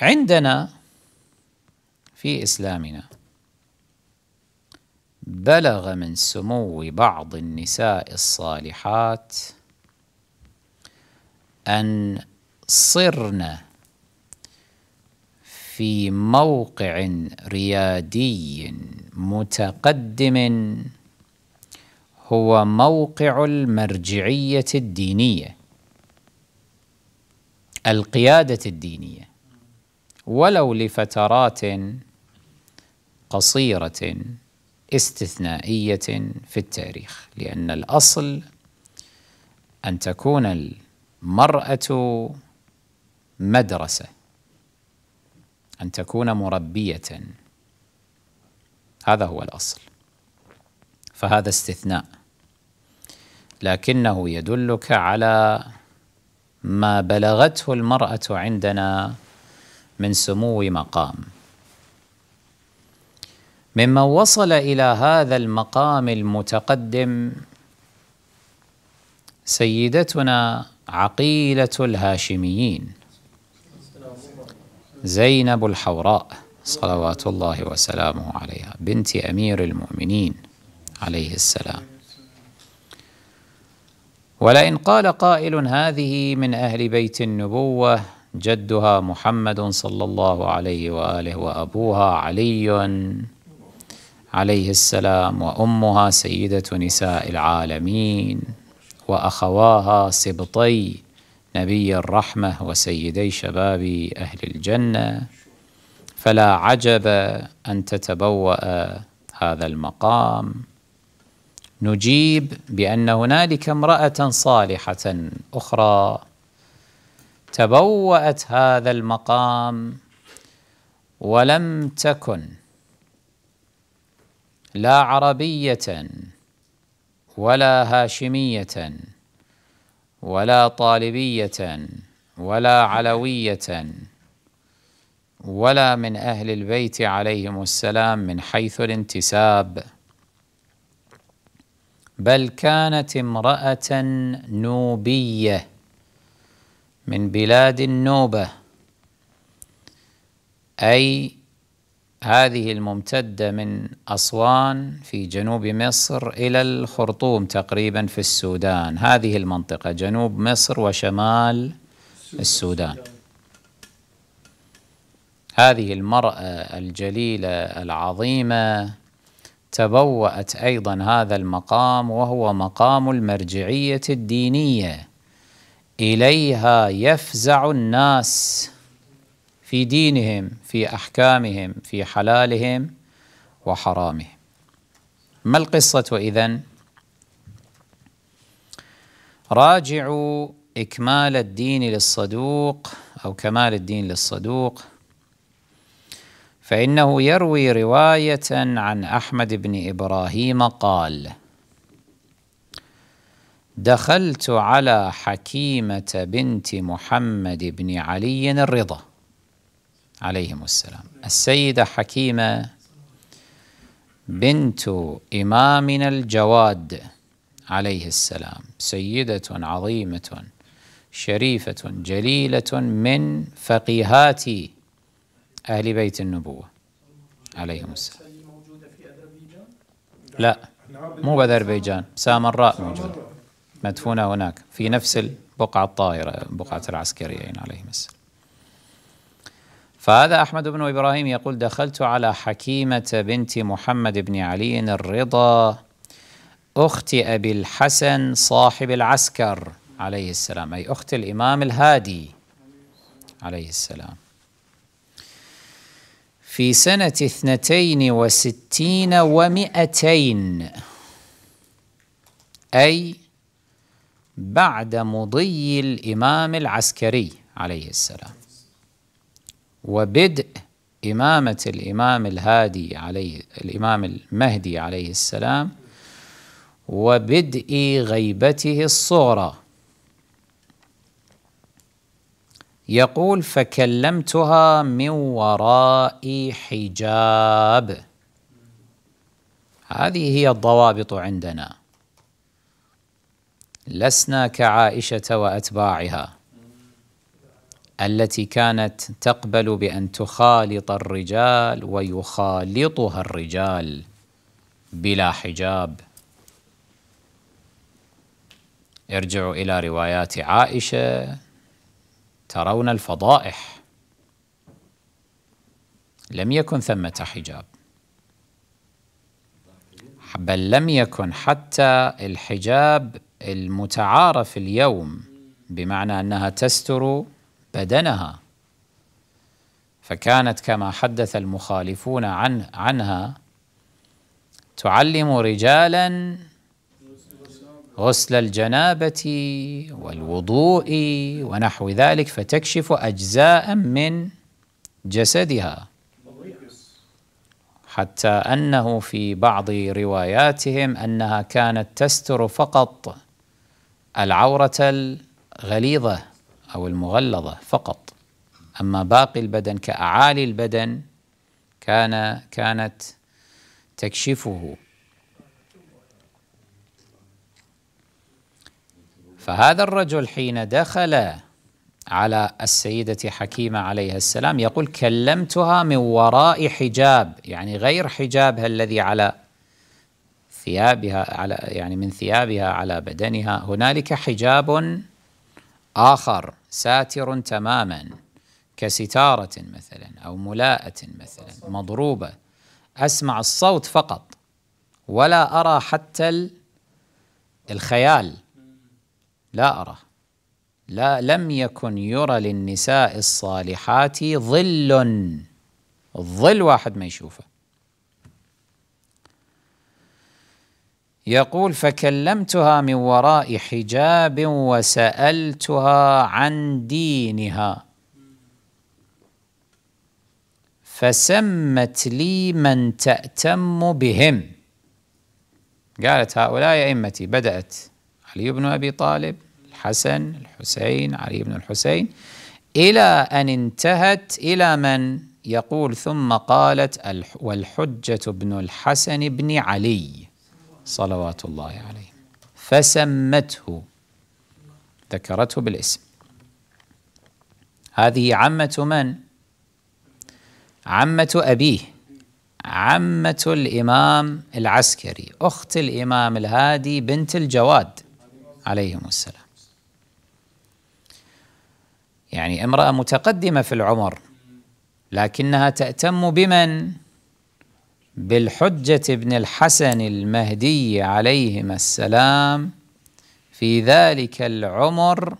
عندنا في إسلامنا بلغ من سمو بعض النساء الصالحات أن صرن في موقع ريادي متقدم هو موقع المرجعية الدينية القيادة الدينية ولو لفترات قصيرة استثنائية في التاريخ لأن الأصل أن تكون المرأة مدرسة أن تكون مربية هذا هو الأصل فهذا استثناء لكنه يدلك على ما بلغته المرأة عندنا من سمو مقام ممن وصل إلى هذا المقام المتقدم سيدتنا عقيلة الهاشميين زينب الحوراء صلوات الله وسلامه عليها بنت أمير المؤمنين عليه السلام ولئن قال قائل هذه من أهل بيت النبوة جدها محمد صلى الله عليه واله وابوها علي عليه السلام وامها سيده نساء العالمين واخواها سبطي نبي الرحمه وسيدي شباب اهل الجنه فلا عجب ان تتبوا هذا المقام نجيب بان هنالك امراه صالحه اخرى تبوأت هذا المقام ولم تكن لا عربية ولا هاشمية ولا طالبية ولا علوية ولا من أهل البيت عليهم السلام من حيث الانتساب بل كانت امرأة نوبية من بلاد النوبة أي هذه الممتدة من أسوان في جنوب مصر إلى الخرطوم تقريبا في السودان هذه المنطقة جنوب مصر وشمال السودان هذه المرأة الجليلة العظيمة تبوأت أيضا هذا المقام وهو مقام المرجعية الدينية إليها يفزع الناس في دينهم في أحكامهم في حلالهم وحرامهم ما القصة إذن؟ راجعوا إكمال الدين للصدوق أو كمال الدين للصدوق فإنه يروي رواية عن أحمد بن إبراهيم قال دخلت على حكيمة بنت محمد بن علي الرضا عليهم السلام السيدة حكيمة بنت إمامنا الجواد عليه السلام سيدة عظيمة شريفة جليلة من فقيهات أهل بيت النبوة عليهم السلام لا مو بأذربيجان سامراء موجودة مدفونة هناك في نفس البقعة الطائرة بقعة العسكرية يعني عليهم السلام فهذا أحمد بن إبراهيم يقول دخلت على حكيمة بنت محمد بن علي الرضا أخت أبي الحسن صاحب العسكر عليه السلام أي أخت الإمام الهادي عليه السلام في سنة اثنتين وستين ومئتين أي بعد مضي الإمام العسكري عليه السلام وبدء إمامة الإمام الهادي عليه الإمام المهدي عليه السلام وبدء غيبته الصغرى يقول فكلمتها من وراء حجاب هذه هي الضوابط عندنا لسنا كعائشه واتباعها التي كانت تقبل بان تخالط الرجال ويخالطها الرجال بلا حجاب ارجعوا الى روايات عائشه ترون الفضائح لم يكن ثمه حجاب بل لم يكن حتى الحجاب المتعارف اليوم بمعنى أنها تستر بدنها فكانت كما حدث المخالفون عن عنها تعلم رجالا غسل الجنابة والوضوء ونحو ذلك فتكشف أجزاء من جسدها حتى أنه في بعض رواياتهم أنها كانت تستر فقط العورة الغليظة أو المغلظة فقط أما باقي البدن كأعالي البدن كان كانت تكشفه فهذا الرجل حين دخل على السيدة حكيمة عليها السلام يقول كلمتها من وراء حجاب يعني غير حجابها الذي على ثيابها على يعني من ثيابها على بدنها هنالك حجاب آخر ساتر تماما كستارة مثلا أو ملاءة مثلا مضروبة أسمع الصوت فقط ولا أرى حتى الخيال لا أرى لا لم يكن يرى للنساء الصالحات ظل الظل واحد ما يشوفه يقول فكلمتها من وراء حجاب وسالتها عن دينها فسمت لي من تاتم بهم قالت هؤلاء ائمتي بدات علي بن ابي طالب الحسن الحسين علي بن الحسين الى ان انتهت الى من يقول ثم قالت والحجه بن الحسن بن علي صلوات الله عليه فسمته ذكرته بالاسم هذه عمة من؟ عمة أبيه عمة الإمام العسكري أخت الإمام الهادي بنت الجواد عليهم السلام يعني امرأة متقدمة في العمر لكنها تأتم بمن؟ بالحجة بن الحسن المهدي عليهما السلام في ذلك العمر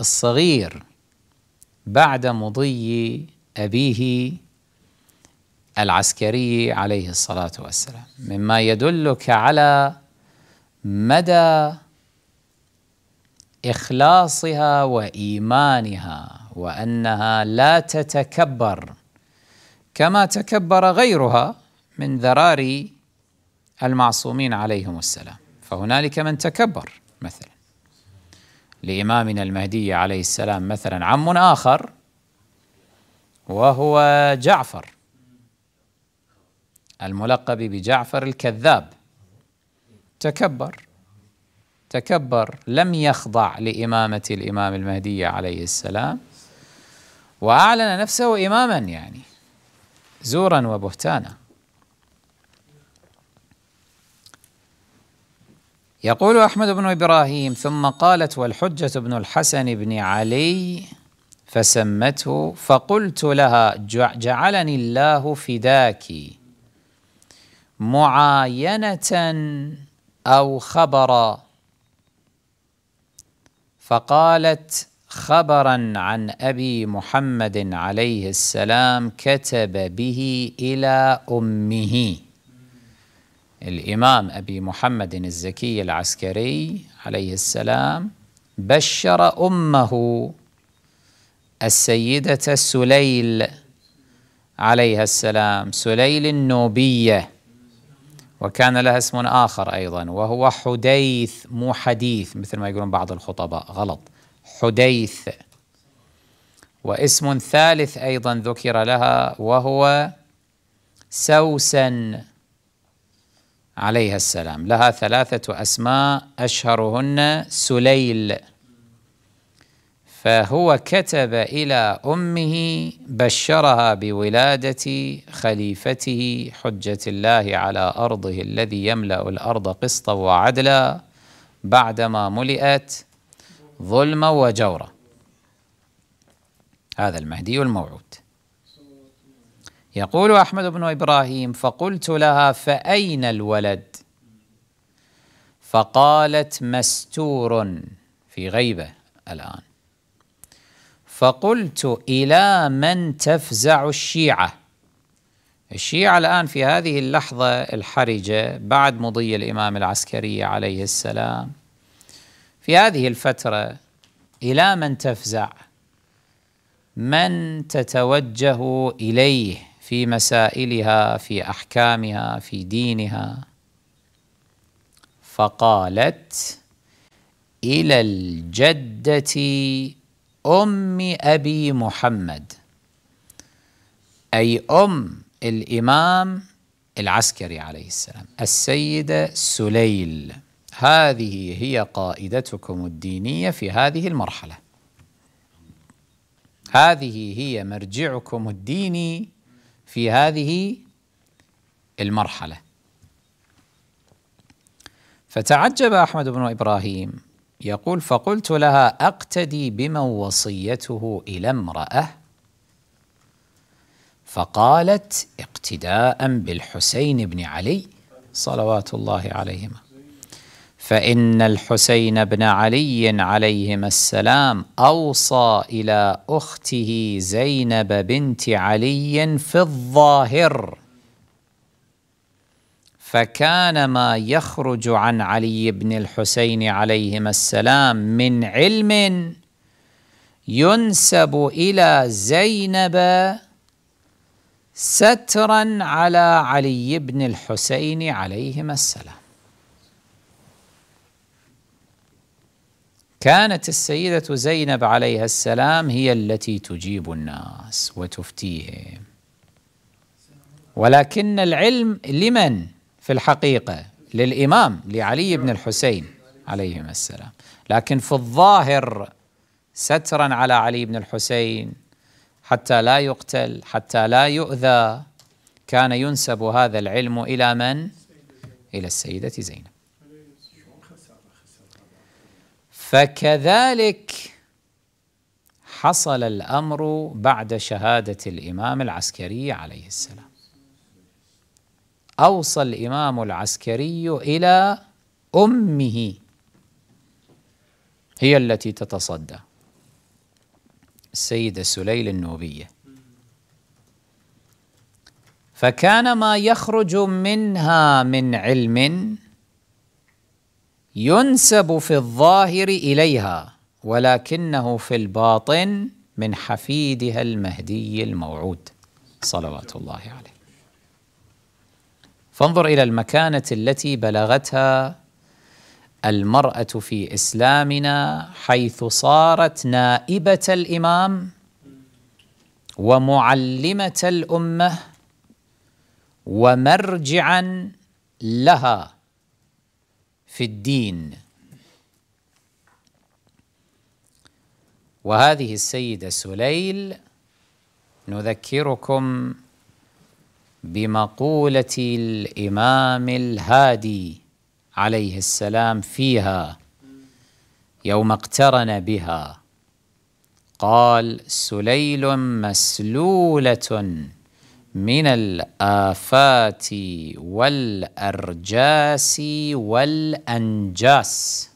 الصغير بعد مضي أبيه العسكري عليه الصلاة والسلام مما يدلك على مدى إخلاصها وإيمانها وأنها لا تتكبر كما تكبر غيرها من ذرار المعصومين عليهم السلام فهنالك من تكبر مثلا لإمامنا المهدي عليه السلام مثلا عم آخر وهو جعفر الملقب بجعفر الكذاب تكبر تكبر لم يخضع لإمامة الإمام المهدي عليه السلام وأعلن نفسه إماما يعني زورا وبهتانا يقول أحمد بن إبراهيم ثم قالت والحجة بن الحسن بن علي فسمته فقلت لها جعلني الله فداك معاينة أو خبرا فقالت خبرا عن أبي محمد عليه السلام كتب به إلى أمه الإمام أبي محمد الزكي العسكري عليه السلام بشر أمه السيدة سليل عليها السلام سليل النوبية وكان لها اسم آخر أيضا وهو حديث مو حديث مثل ما يقولون بعض الخطباء غلط حديث واسم ثالث أيضا ذكر لها وهو سوسن عليها السلام لها ثلاثة أسماء أشهرهن سليل فهو كتب إلى أمه بشرها بولادة خليفته حجة الله على أرضه الذي يملأ الأرض قسطا وعدلا بعدما ملئت ظلما وجورا هذا المهدي الموعود يقول أحمد بن إبراهيم فقلت لها فأين الولد فقالت مستور في غيبة الآن فقلت إلى من تفزع الشيعة الشيعة الآن في هذه اللحظة الحرجة بعد مضي الإمام العسكري عليه السلام في هذه الفترة إلى من تفزع من تتوجه إليه في مسائلها في أحكامها في دينها فقالت إلى الجدة أم أبي محمد أي أم الإمام العسكري عليه السلام السيدة سليل هذه هي قائدتكم الدينيه في هذه المرحله هذه هي مرجعكم الديني في هذه المرحله فتعجب احمد بن ابراهيم يقول فقلت لها اقتدي بمن وصيته الى امراه فقالت اقتداء بالحسين بن علي صلوات الله عليهما فان الحسين بن علي عليهما السلام اوصى الى اخته زينب بنت علي في الظاهر فكان ما يخرج عن علي بن الحسين عليهما السلام من علم ينسب الى زينب سترا على علي بن الحسين عليهما السلام كانت السيدة زينب عليها السلام هي التي تجيب الناس وتفتيهم ولكن العلم لمن في الحقيقة للإمام لعلي بن الحسين عليهما السلام لكن في الظاهر سترا على علي بن الحسين حتى لا يقتل حتى لا يؤذى كان ينسب هذا العلم إلى من؟ إلى السيدة زينب فكذلك حصل الامر بعد شهاده الامام العسكري عليه السلام اوصى الامام العسكري الى امه هي التي تتصدى السيده سليل النوبيه فكان ما يخرج منها من علم ينسب في الظاهر إليها ولكنه في الباطن من حفيدها المهدي الموعود صلوات الله عليه فانظر إلى المكانة التي بلغتها المرأة في إسلامنا حيث صارت نائبة الإمام ومعلمة الأمة ومرجعا لها في الدين وهذه السيدة سليل نذكركم بمقولة الإمام الهادي عليه السلام فيها يوم اقترن بها قال سليل مسلولة من الآفات والأرجاس والأنجاس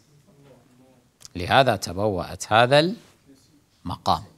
لهذا تبوأت هذا المقام